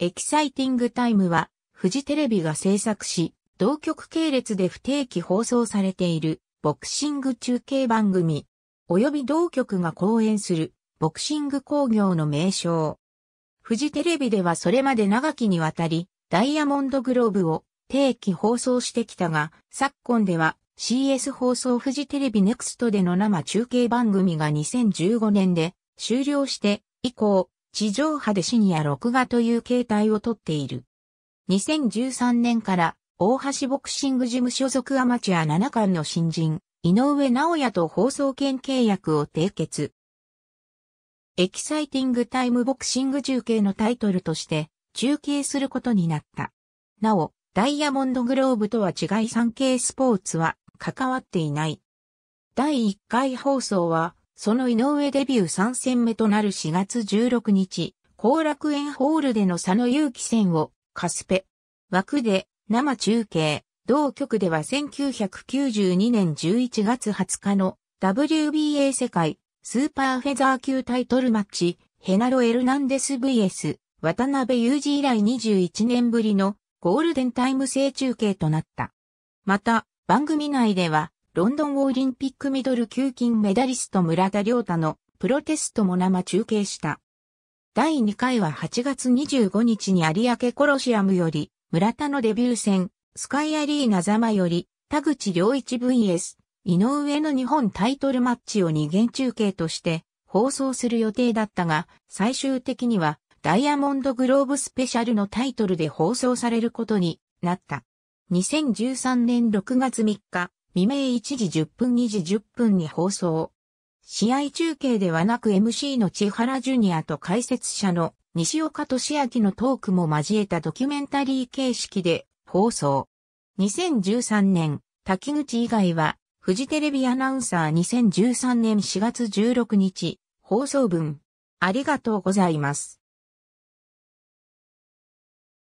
エキサイティングタイムは、フジテレビが制作し、同局系列で不定期放送されている、ボクシング中継番組、及び同局が講演する、ボクシング工業の名称。フジテレビではそれまで長きにわたり、ダイヤモンドグローブを定期放送してきたが、昨今では CS 放送フジテレビネクストでの生中継番組が2015年で終了して以降、地上波でシニア録画という形態をとっている。2013年から大橋ボクシング事務所属アマチュア7冠の新人、井上直也と放送権契約を締結。エキサイティングタイムボクシング中継のタイトルとして中継することになった。なお、ダイヤモンドグローブとは違い産経スポーツは関わっていない。第1回放送はその井上デビュー3戦目となる4月16日、後楽園ホールでの佐野勇気戦を、カスペ。枠で、生中継。同局では1992年11月20日の WBA 世界スーパーフェザー級タイトルマッチ、ヘナロ・エルナンデス VS 渡辺裕二以来21年ぶりのゴールデンタイム制中継となった。また、番組内ではロンドンオリンピックミドル級金メダリスト村田良太のプロテストも生中継した。第2回は8月25日に有明コロシアムより、村田のデビュー戦、スカイアリーナザマより、田口良一 VS、井上の日本タイトルマッチを2元中継として放送する予定だったが、最終的にはダイヤモンドグローブスペシャルのタイトルで放送されることになった。2013年6月3日、未明1時10分2時10分に放送。試合中継ではなく MC の千原ジュニアと解説者の西岡俊明のトークも交えたドキュメンタリー形式で放送。2013年、滝口以外は、フジテレビアナウンサー2013年4月16日、放送分。ありがとうございます。